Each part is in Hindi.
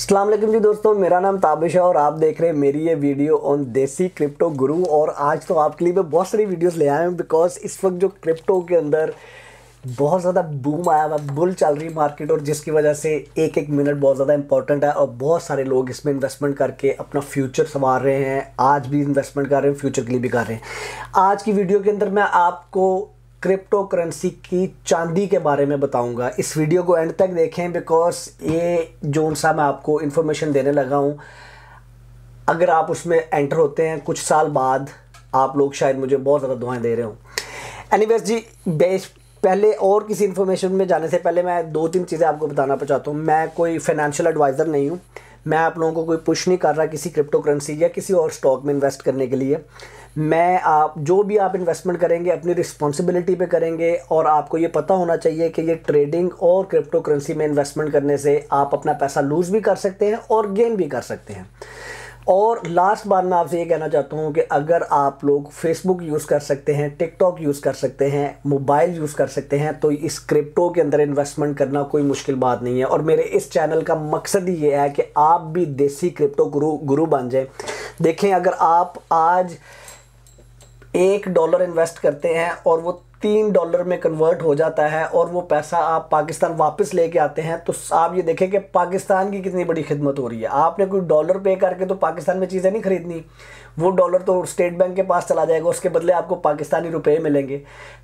अल्लाम जी दोस्तों मेरा नाम ताबिश है और आप देख रहे हैं मेरी ये वीडियो ऑन देसी क्रिप्टो गुरु और आज तो आपके लिए मैं बहुत सारी वीडियोस ले आया हूँ बिकॉज इस वक्त जो क्रिप्टो के अंदर बहुत ज़्यादा बूम आया हुआ बुल चल रही मार्केट और जिसकी वजह से एक एक मिनट बहुत ज़्यादा इंपॉर्टेंट है और बहुत सारे लोग इसमें इन्वेस्टमेंट करके अपना फ्यूचर संवार रहे हैं आज भी इन्वेस्टमेंट कर रहे हैं फ्यूचर के लिए भी कर रहे हैं आज की वीडियो के अंदर मैं आपको क्रिप्टो करेंसी की चांदी के बारे में बताऊंगा इस वीडियो को एंड तक देखें बिकॉज ये जोन सा मैं आपको इन्फॉर्मेशन देने लगा हूँ अगर आप उसमें एंटर होते हैं कुछ साल बाद आप लोग शायद मुझे बहुत ज़्यादा दुआएं दे रहे हो एनीवेज जी बेस पहले और किसी इन्फॉर्मेशन में जाने से पहले मैं दो तीन चीज़ें आपको बताना चाहता हूँ मैं कोई फाइनेंशियल एडवाइज़र नहीं हूँ मैं आप लोगों को कोई पुश नहीं कर रहा किसी क्रिप्टो करेंसी या किसी और स्टॉक में इन्वेस्ट करने के लिए मैं आप जो भी आप इन्वेस्टमेंट करेंगे अपनी रिस्पॉन्सिबिलिटी पे करेंगे और आपको ये पता होना चाहिए कि ये ट्रेडिंग और क्रिप्टो करेंसी में इन्वेस्टमेंट करने से आप अपना पैसा लूज़ भी कर सकते हैं और गेन भी कर सकते हैं और लास्ट बार मैं आपसे ये कहना चाहता हूँ कि अगर आप लोग फेसबुक यूज़ कर सकते हैं टिकटॉक यूज़ कर सकते हैं मोबाइल यूज़ कर सकते हैं तो इस क्रिप्टो के अंदर इन्वेस्टमेंट करना कोई मुश्किल बात नहीं है और मेरे इस चैनल का मकसद ही ये है कि आप भी देसी क्रिप्टो गुरु गुरु बन जाएं देखें अगर आप आज एक डॉलर इन्वेस्ट करते हैं और वो तीन डॉलर में कन्वर्ट हो जाता है और वो पैसा आप पाकिस्तान वापस लेके आते हैं तो आप ये देखें कि पाकिस्तान की कितनी बड़ी खिदमत हो रही है आपने कोई डॉलर पे करके तो पाकिस्तान में चीज़ें नहीं खरीदनी वो डॉलर तो स्टेट बैंक के पास चला जाएगा उसके बदले आपको पाकिस्तानी रुपये मिलेंगे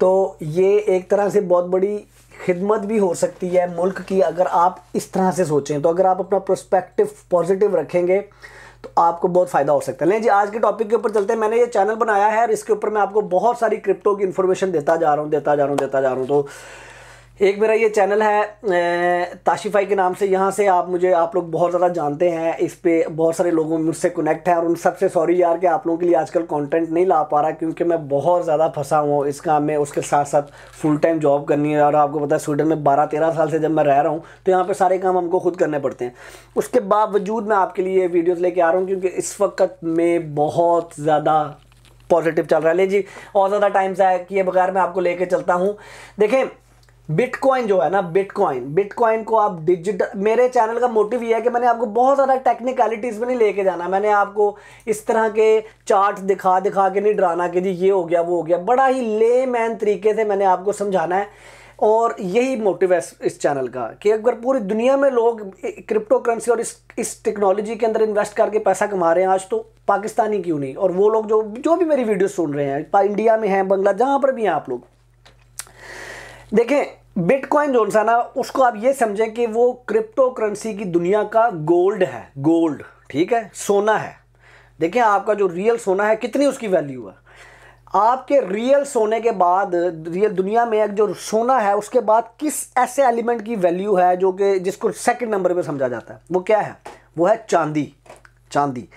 तो ये एक तरह से बहुत बड़ी खिदमत भी हो सकती है मुल्क की अगर आप इस तरह से सोचें तो अगर आप अपना प्रोस्पेक्टिव पॉजिटिव रखेंगे तो आपको बहुत फ़ायदा हो सकता है लेकिन जी आज के टॉपिक के ऊपर चलते हैं मैंने ये चैनल बनाया है और इसके ऊपर मैं आपको बहुत सारी क्रिप्टो की इन्फॉर्मेशन देता जा रहा हूँ देता जा रहा हूँ देता जा रहा हूँ तो एक मेरा ये चैनल है ताशिफाई के नाम से यहाँ से आप मुझे आप लोग बहुत ज़्यादा जानते हैं इस पर बहुत सारे लोगों मुझसे कनेक्ट हैं और उन सबसे सॉरी यार कि आप लोगों के लिए आजकल कंटेंट नहीं ला पा रहा क्योंकि मैं बहुत ज़्यादा फंसा हुआ इस काम में उसके साथ साथ फुल टाइम जॉब करनी है और आपको पता है स्वीडन में बारह तेरह साल से जब मैं रह रहा हूँ तो यहाँ पर सारे काम हमको खुद करने पड़ते हैं उसके बावजूद मैं आपके लिए वीडियोज़ लेके आ रहा हूँ क्योंकि इस वक्त में बहुत ज़्यादा पॉजिटिव चल रहा है ले जी और ज़्यादा टाइम से किए बगैर मैं आपको लेके चलता हूँ देखें बिटकॉइन जो है ना बिटकॉइन बिटकॉइन को आप डिजिटल मेरे चैनल का मोटिव ये है कि मैंने आपको बहुत ज़्यादा टेक्निकलिटीज़ में नहीं लेके जाना मैंने आपको इस तरह के चार्ट दिखा दिखा के नहीं डराना कि जी ये हो गया वो हो गया बड़ा ही ले मैन तरीके से मैंने आपको समझाना है और यही मोटिव है इस चैनल का कि अगर पूरी दुनिया में लोग क्रिप्टो करेंसी और इस इस टेक्नोलॉजी के अंदर इन्वेस्ट करके पैसा कमा रहे हैं आज तो पाकिस्तानी क्यों नहीं और वो लोग जो जो भी मेरी वीडियो सुन रहे हैं इंडिया में हैं बंगला जहाँ पर भी हैं आप लोग देखें बिटकॉइन जो सा ना उसको आप ये समझें कि वो क्रिप्टो करेंसी की दुनिया का गोल्ड है गोल्ड ठीक है सोना है देखें आपका जो रियल सोना है कितनी उसकी वैल्यू है आपके रियल सोने के बाद रियल दुनिया में एक जो सोना है उसके बाद किस ऐसे एलिमेंट की वैल्यू है जो कि जिसको सेकंड नंबर पे समझा जाता है वो क्या है वो है चांदी चांदी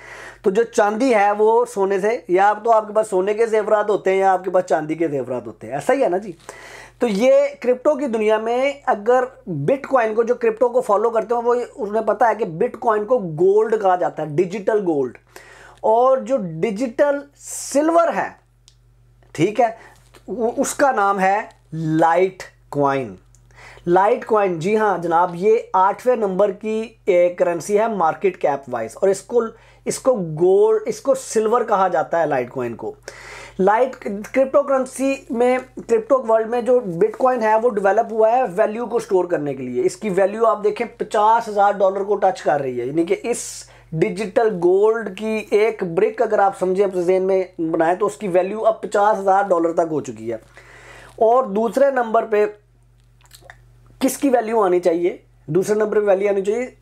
तो जो चांदी है वो सोने से या तो आपके पास सोने के जेवरात होते हैं या आपके पास चांदी के जेवरात होते हैं ऐसा ही है ना जी तो ये क्रिप्टो की दुनिया में अगर बिटकॉइन को जो क्रिप्टो को फॉलो करते हो वो उन्हें पता है कि बिटकॉइन को गोल्ड कहा जाता है डिजिटल गोल्ड और जो डिजिटल सिल्वर है ठीक है उसका नाम है लाइट क्वाइन लाइट क्वाइन जी हाँ जनाब ये आठवें नंबर की करेंसी है मार्केट कैप वाइज और इसको इसको गोल्ड इसको सिल्वर कहा जाता है लाइट क्वाइन को लाइक क्रिप्टो करेंसी में क्रिप्टो वर्ल्ड में जो बिटकॉइन है वो डेवलप हुआ है वैल्यू को स्टोर करने के लिए इसकी वैल्यू आप देखें पचास हज़ार डॉलर को टच कर रही है यानी कि इस डिजिटल गोल्ड की एक ब्रिक अगर आप समझे अपने जेन में बनाएं तो उसकी वैल्यू अब पचास हज़ार डॉलर तक हो चुकी है और दूसरे नंबर पे किसकी वैल्यू आनी चाहिए दूसरे नंबर पे वैल्यू आनी चाहिए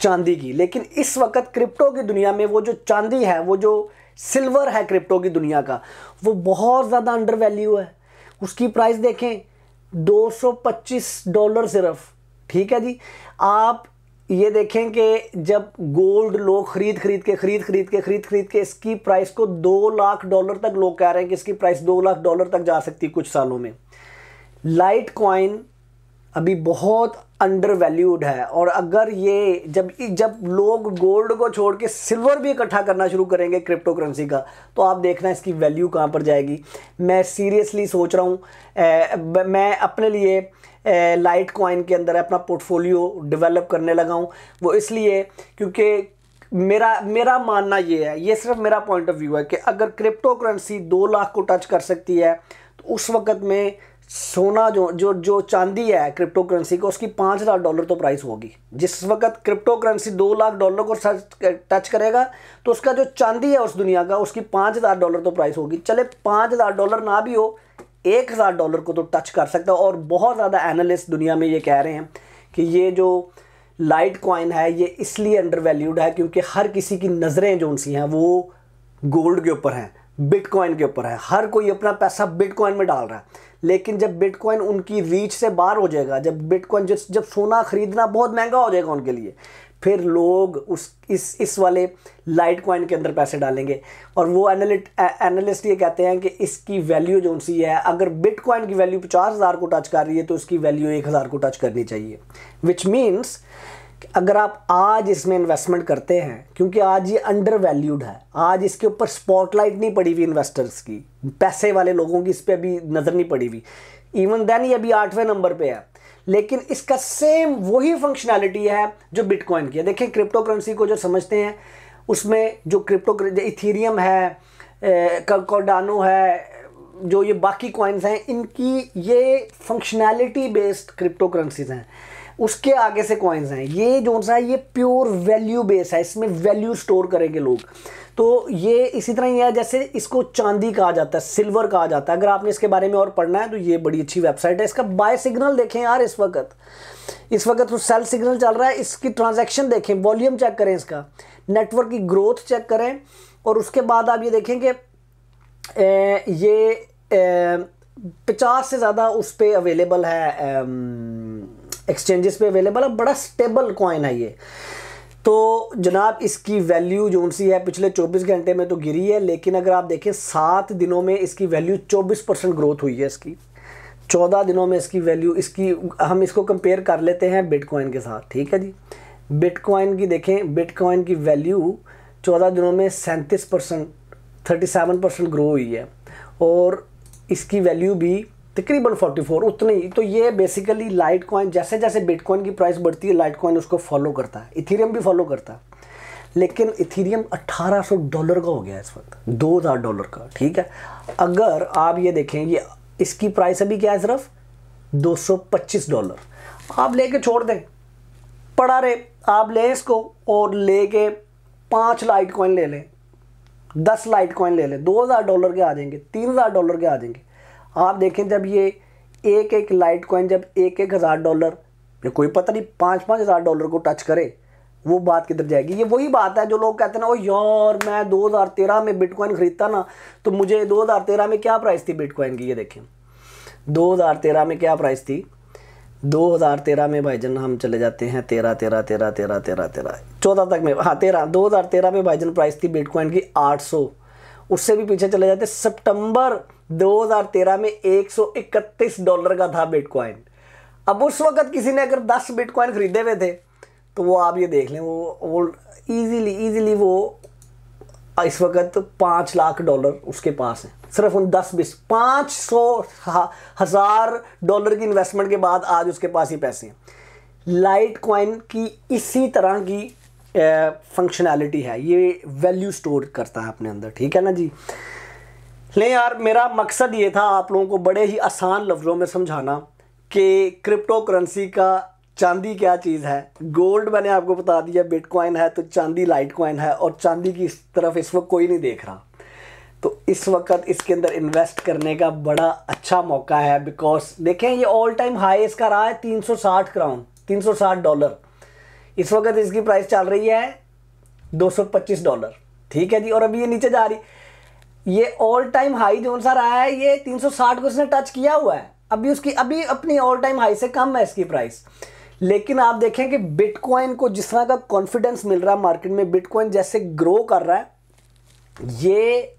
चांदी की लेकिन इस वक्त क्रिप्टो की दुनिया में वो जो चांदी है वो जो सिल्वर है क्रिप्टो की दुनिया का वो बहुत ज़्यादा अंडर वैल्यू है उसकी प्राइस देखें 225 डॉलर सिर्फ ठीक है जी आप ये देखें कि जब गोल्ड लोग खरीद खरीद के खरीद खरीद के खरीद खरीद के इसकी प्राइस को दो लाख डॉलर तक लोग कह रहे हैं कि इसकी प्राइस दो लाख डॉलर तक जा सकती है कुछ सालों में लाइट कॉइन अभी बहुत अंडर वैल्यूड है और अगर ये जब जब लोग गोल्ड को छोड़ के सिल्वर भी इकट्ठा करना शुरू करेंगे क्रिप्टो करेंसी का तो आप देखना इसकी वैल्यू कहाँ पर जाएगी मैं सीरियसली सोच रहा हूँ मैं अपने लिए लाइट कॉइन के अंदर अपना पोर्टफोलियो डेवलप करने लगा हूँ वो इसलिए क्योंकि मेरा मेरा मानना ये है ये सिर्फ मेरा पॉइंट ऑफ व्यू है कि अगर क्रिप्टो करेंसी दो लाख को टच कर सकती है तो उस वक्त में सोना जो जो जो चांदी है क्रिप्टो करेंसी को उसकी पाँच हज़ार डॉलर तो प्राइस होगी जिस वक्त क्रिप्टो करेंसी दो लाख डॉलर को टच करेगा तो उसका जो चांदी है उस दुनिया का उसकी पाँच हज़ार डॉलर तो प्राइस होगी चले पाँच हज़ार डॉलर ना भी हो एक हज़ार डॉलर को तो टच कर सकता है और बहुत ज़्यादा एनालिस्ट दुनिया में ये कह रहे हैं कि ये जो लाइट कॉइन है ये इसलिए अंडर वैल्यूड है क्योंकि हर किसी की नज़रें जो उनसी हैं वो गोल्ड के ऊपर हैं बिटकॉइन के ऊपर है हर कोई अपना पैसा बिटकॉइन में डाल रहा है लेकिन जब बिटकॉइन उनकी रीच से बाहर हो जाएगा जब बिटकॉइन जब जब सोना खरीदना बहुत महंगा हो जाएगा उनके लिए फिर लोग उस इस इस वाले लाइट कॉइन के अंदर पैसे डालेंगे और वो एनालिट एनालिस्ट ये कहते हैं कि इसकी वैल्यू जो सी है अगर बिटकॉइन की वैल्यू पचास हज़ार को टच कर रही है तो इसकी वैल्यू एक हज़ार को टच करनी चाहिए विच मीन्स अगर आप आज इसमें इन्वेस्टमेंट करते हैं क्योंकि आज ये अंडर वैल्यूड है आज इसके ऊपर स्पॉटलाइट नहीं पड़ी हुई इन्वेस्टर्स की पैसे वाले लोगों की इस पर अभी नज़र नहीं पड़ी हुई इवन देन ये अभी आठवें नंबर पे है लेकिन इसका सेम वही फंक्शनैलिटी है जो बिटकॉइन की है देखें क्रिप्टो करेंसी को जो समझते हैं उसमें जो क्रिप्टो इथीरियम है कॉडानो है जो ये बाकी कॉइन्स हैं इनकी ये फंक्शनैलिटी बेस्ड क्रिप्टो करेंसीज हैं उसके आगे से कॉइन्स हैं ये जो सा है ये प्योर वैल्यू बेस है इसमें वैल्यू स्टोर करेंगे लोग तो ये इसी तरह ही है जैसे इसको चांदी कहा जाता है सिल्वर कहा जाता है अगर आपने इसके बारे में और पढ़ना है तो ये बड़ी अच्छी वेबसाइट है इसका बाय सिग्नल देखें यार इस वक्त इस वक्त तो सेल सिग्नल चल रहा है इसकी ट्रांजेक्शन देखें वॉल्यूम चेक करें इसका नेटवर्क की ग्रोथ चेक करें और उसके बाद आप ये देखें कि ये पचास से ज़्यादा उस पर अवेलेबल है एक्सचेंजेस पे अवेलेबल है बड़ा स्टेबल कॉइन है ये तो जनाब इसकी वैल्यू जो सी है पिछले 24 घंटे में तो गिरी है लेकिन अगर आप देखें सात दिनों में इसकी वैल्यू 24 परसेंट ग्रोथ हुई है इसकी 14 दिनों में इसकी वैल्यू इसकी हम इसको कंपेयर कर लेते हैं बिटकॉइन के साथ ठीक है जी बिटकॉइन की देखें बिटकॉइन की वैल्यू चौदह दिनों में सैंतीस percent thirty seven percent grow हुई है और इसकी वैल्यू भी तकरीबन 44 उतनी ही तो ये बेसिकली लाइट कॉइन जैसे जैसे बिटकॉइन की प्राइस बढ़ती है लाइट कॉइन उसको फॉलो करता है इथीरियम भी फॉलो करता है लेकिन इथीरियम 1800 डॉलर का हो गया इस वक्त 2000 डॉलर का ठीक है अगर आप ये देखें ये इसकी प्राइस अभी क्या है सिर्फ 225 डॉलर आप लेके छोड़ दें पड़ा रहे आप लें इसको और लेके पाँच लाइट कॉइन ले लें दस लाइट कॉइन ले लें दो हज़ार डॉलर के आ जाएंगे तीन हज़ार डॉलर के आ जाएंगे आप देखें जब ये एक एक लाइट कॉइन जब एक एक हज़ार डॉलर या कोई पता नहीं पाँच पाँच हज़ार डॉलर को टच करे वो बात किधर जाएगी ये वही बात है जो लोग कहते हैं ना वो यार मैं 2013 में बिटकॉइन ख़रीदता ना तो मुझे 2013 में क्या प्राइस थी बिटकॉइन की ये देखें 2013 में क्या प्राइस थी 2013 में भाईजन हम चले जाते हैं तेरह तेरह तेरह तेरह तेरह तेरह चौदह तक में हाँ तेरह दो हज़ार तेरह में भाईजन प्राइस थी बिटकॉइन की आठ सौ उससे भी पीछे चले जाते सितंबर 2013 में 131 डॉलर का था बिटकॉइन अब उस वक्त किसी ने अगर 10 बिटकॉइन खरीदे हुए थे तो वो आप ये देख लें वो वो ईजीली ईजीली वो इस वक्त पाँच लाख डॉलर उसके पास हैं सिर्फ उन दस बीस पाँच सौ हज़ार डॉलर की इन्वेस्टमेंट के बाद आज उसके पास ही पैसे हैं लाइट कॉइन की इसी तरह की फंक्शनैलिटी है ये वैल्यू स्टोर करता है अपने अंदर ठीक है ना जी नहीं यार मेरा मकसद ये था आप लोगों को बड़े ही आसान लफ्ज़ों में समझाना कि क्रिप्टो करेंसी का चांदी क्या चीज़ है गोल्ड मैंने आपको बता दिया बिटकॉइन है तो चांदी लाइट कॉइन है और चांदी की इस तरफ इस वक्त कोई नहीं देख रहा तो इस वक्त इसके अंदर इन्वेस्ट करने का बड़ा अच्छा मौका है बिकॉज देखें ये ऑल टाइम हाई इसका रहा है 360 क्राउन 360 डॉलर इस वक्त इसकी प्राइस चल रही है 225 डॉलर ठीक है जी और अभी ये नीचे जा रही ये ऑल टाइम हाई जो सा रहा है ये 360 को इसने टच किया हुआ है अभी उसकी अभी अपनी ऑल टाइम हाई से कम है इसकी प्राइस लेकिन आप देखें कि बिटकॉइन को जिस तरह का कॉन्फिडेंस मिल रहा है मार्केट में बिटकॉइन जैसे ग्रो कर रहा है ये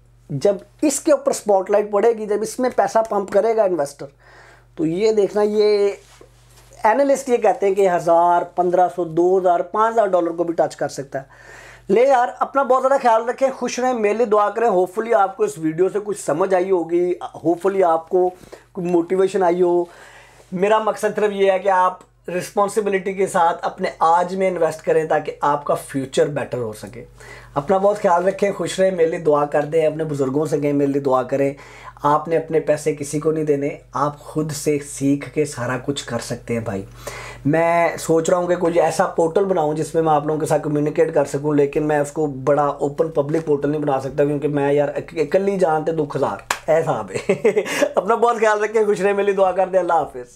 जब इसके ऊपर स्पॉटलाइट पड़ेगी जब इसमें पैसा पंप करेगा इन्वेस्टर तो ये देखना ये एनालिस्ट ये कहते हैं कि हज़ार पंद्रह सौ दो हज़ार पाँच हज़ार डॉलर को भी टच कर सकता है ले यार अपना बहुत ज़्यादा ख्याल रखें खुश रहें मेले दुआ करें होपफुली आपको इस वीडियो से कुछ समझ आई होगी होपफुली आपको कुछ मोटिवेशन आई हो मेरा मकसद सिर्फ ये है कि आप रिस्पॉन्सिबिलिटी के साथ अपने आज में इन्वेस्ट करें ताकि आपका फ्यूचर बेटर हो सके अपना बहुत ख्याल रखें खुश रहें मेरे लिए दुआ कर दें अपने बुज़ुर्गों से कहें मेरे लिए दुआ करें आपने अपने पैसे किसी को नहीं देने आप खुद से सीख के सारा कुछ कर सकते हैं भाई मैं सोच रहा हूँ कि कुछ ऐसा पोर्टल बनाऊँ जिसमें मैं आप लोगों के साथ कम्युनिकेट कर सकूँ लेकिन मैं उसको बड़ा ओपन पब्लिक पोर्टल नहीं बना सकता क्योंकि मैं यार इकली जानते दुख हजार ऐसा है अपना बहुत ख्याल रखें खुश रहे लिए दुआ कर दें अल्लाह हाफिज़